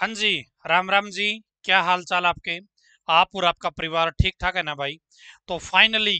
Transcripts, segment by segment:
हाँ जी राम राम जी क्या हाल चाल आपके आप और आपका परिवार ठीक ठाक है ना भाई तो फाइनली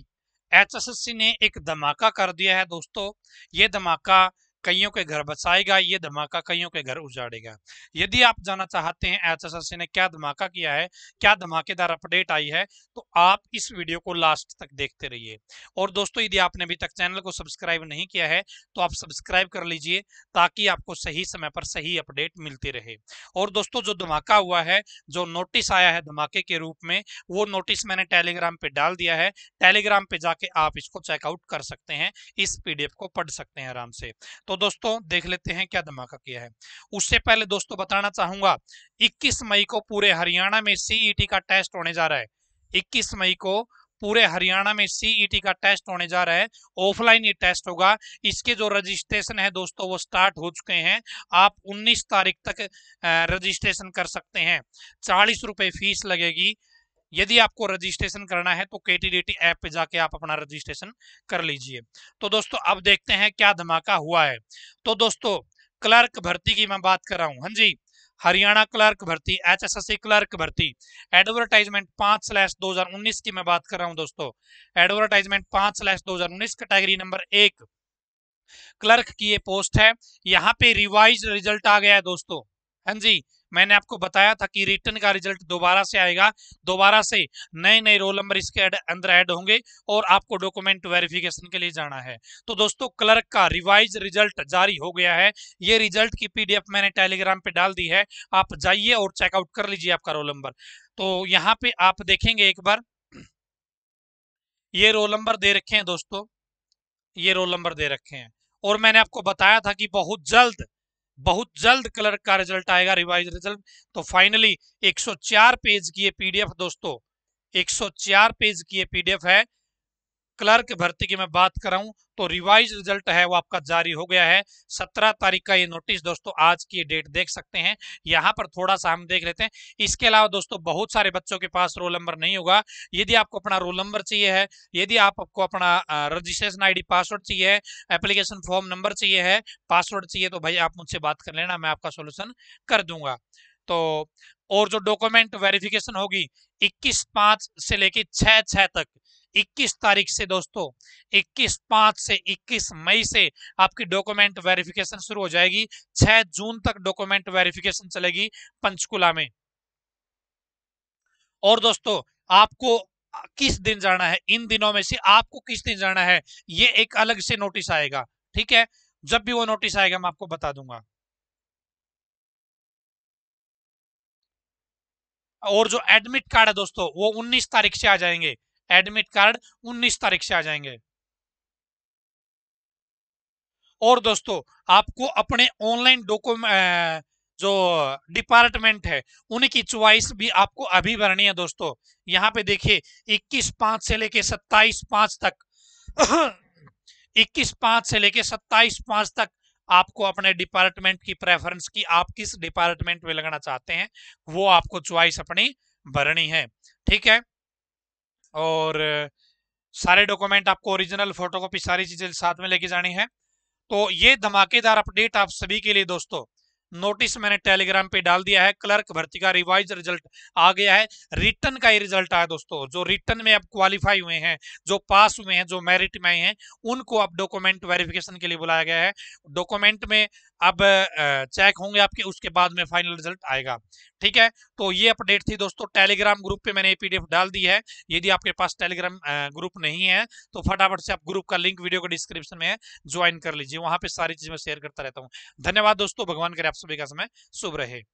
एचएसएससी ने एक धमाका कर दिया है दोस्तों ये धमाका कईयों के घर बसाएगा ये धमाका कईयों के घर उजाड़ेगा यदि आप जानना चाहते हैं एच ने क्या धमाका किया है क्या धमाकेदार अपडेट आई है तो आप इस वीडियो को लास्ट तक देखते रहिए और दोस्तों यदि आपने अभी तक चैनल को सब्सक्राइब नहीं किया है तो आप सब्सक्राइब कर लीजिए ताकि आपको सही समय पर सही अपडेट मिलती रहे और दोस्तों जो धमाका हुआ है जो नोटिस आया है धमाके के रूप में वो नोटिस मैंने टेलीग्राम पे डाल दिया है टेलीग्राम पे जाके आप इसको चेकआउट कर सकते हैं इस पीडीएफ को पढ़ सकते हैं आराम से तो तो दोस्तों देख लेते हैं क्या धमाका किया है उससे पहले दोस्तों बताना चाहूंगा 21 मई को पूरे हरियाणा में सीईटी e का टेस्ट होने जा रहा है 21 मई को पूरे हरियाणा में सीईटी e का टेस्ट होने जा रहा है ऑफलाइन ये टेस्ट होगा इसके जो रजिस्ट्रेशन है दोस्तों वो स्टार्ट हो चुके हैं आप 19 तारीख तक रजिस्ट्रेशन कर सकते हैं चालीस रुपए फीस लगेगी यदि आपको रजिस्ट्रेशन करना है तो के टी ऐप पे जाके आप अपना रजिस्ट्रेशन कर लीजिए तो दोस्तों अब देखते हैं क्या धमाका हुआ है तो दोस्तों क्लर्क भर्ती की मैं बात कर रहा हूँ हाँ जी हरियाणा क्लर्क भर्ती H S S C clerk भर्ती एडवर्टाइजमेंट पांच स्लैश दो हजार उन्नीस की मैं बात कर रहा हूँ दोस्तों एडवर्टाइजमेंट पांच स्लैश दो हजार उन्नीस कैटेगरी नंबर एक क्लर्क की ये पोस्ट है यहाँ पे रिवाइज रिजल्ट आ गया है दोस्तों हाँ जी मैंने आपको बताया था कि रिटर्न का रिजल्ट दोबारा से आएगा दोबारा से नए नए रोल नंबर इसके अंदर ऐड होंगे और आपको डॉक्यूमेंट वेरिफिकेशन के लिए जाना है तो दोस्तों क्लर्क का रिवाइज रिजल्ट जारी हो गया है ये रिजल्ट की पीडीएफ मैंने टेलीग्राम पे डाल दी है आप जाइए और चेकआउट कर लीजिए आपका रोल नंबर तो यहाँ पे आप देखेंगे एक बार ये रोल नंबर दे रखे हैं दोस्तों ये रोल नंबर दे रखे हैं और मैंने आपको बताया था कि बहुत जल्द बहुत जल्द क्लर्क का रिजल्ट आएगा रिवाइज रिजल्ट तो फाइनली 104 पेज की ये पीडीएफ दोस्तों 104 पेज की ये पीडीएफ है क्लर्क भर्ती की मैं बात कर रहा तो रिवाइज रिजल्ट है वो आपका जारी हो गया है सत्रह तारीख का ये नोटिस दोस्तों आज की डेट देख सकते हैं यहाँ पर थोड़ा सा हम देख लेते हैं इसके अलावा दोस्तों बहुत सारे बच्चों के पास रोल नंबर नहीं होगा यदि आपको अपना रोल नंबर चाहिए है यदि आप आपको अपना रजिस्ट्रेशन आईडी पासवर्ड चाहिए है एप्लीकेशन फॉर्म नंबर चाहिए है पासवर्ड चाहिए तो भाई आप मुझसे बात कर लेना मैं आपका सोल्यूशन कर दूंगा तो और जो डॉक्यूमेंट वेरिफिकेशन होगी 21 पांच से लेके 6 छह तक 21 तारीख से दोस्तों 21 पांच से 21 मई से आपकी डॉक्यूमेंट वेरिफिकेशन शुरू हो जाएगी 6 जून तक डॉक्यूमेंट वेरिफिकेशन चलेगी पंचकुला में और दोस्तों आपको किस दिन जाना है इन दिनों में से आपको किस दिन जाना है ये एक अलग से नोटिस आएगा ठीक है जब भी वो नोटिस आएगा मैं आपको बता दूंगा और जो एडमिट कार्ड है दोस्तों वो 19 तारीख से आ जाएंगे एडमिट कार्ड 19 तारीख से आ जाएंगे और दोस्तों आपको अपने ऑनलाइन डॉक्यूमेंट जो डिपार्टमेंट है उनकी च्वाइस भी आपको अभी भरनी है दोस्तों यहाँ पे देखिए 21 पांच से लेके 27 पांच तक 21 पांच से लेके 27 पांच तक आपको अपने डिपार्टमेंट की प्रेफरेंस की आप किस डिपार्टमेंट में लगना चाहते हैं वो आपको च्वाइस अपनी भरनी है ठीक है और सारे डॉक्यूमेंट आपको ओरिजिनल फोटोकॉपी सारी चीजें साथ में लेके जानी है तो ये धमाकेदार अपडेट आप सभी के लिए दोस्तों नोटिस मैंने टेलीग्राम पे डाल दिया है क्लर्क भर्ती का रिवाइज रिजल्ट आ गया है रिटर्न का ही रिजल्ट आया दोस्तों जो रिटर्न में अब क्वालिफाई हुए हैं जो पास हुए हैं जो मेरिट में आए हैं उनको अब डॉक्यूमेंट वेरिफिकेशन के लिए बुलाया गया है डॉक्यूमेंट में अब चेक होंगे आपके उसके बाद में फाइनल रिजल्ट आएगा ठीक है तो ये अपडेट थी दोस्तों टेलीग्राम ग्रुप पे मैंने पीडीएफ डाल दी है यदि आपके पास टेलीग्राम ग्रुप नहीं है तो फटाफट से आप ग्रुप का लिंक वीडियो के डिस्क्रिप्शन में ज्वाइन कर लीजिए वहां पर सारी चीज मैं शेयर करता रहता हूँ धन्यवाद दोस्तों भगवान करे आप सभी का समय शुभ रहे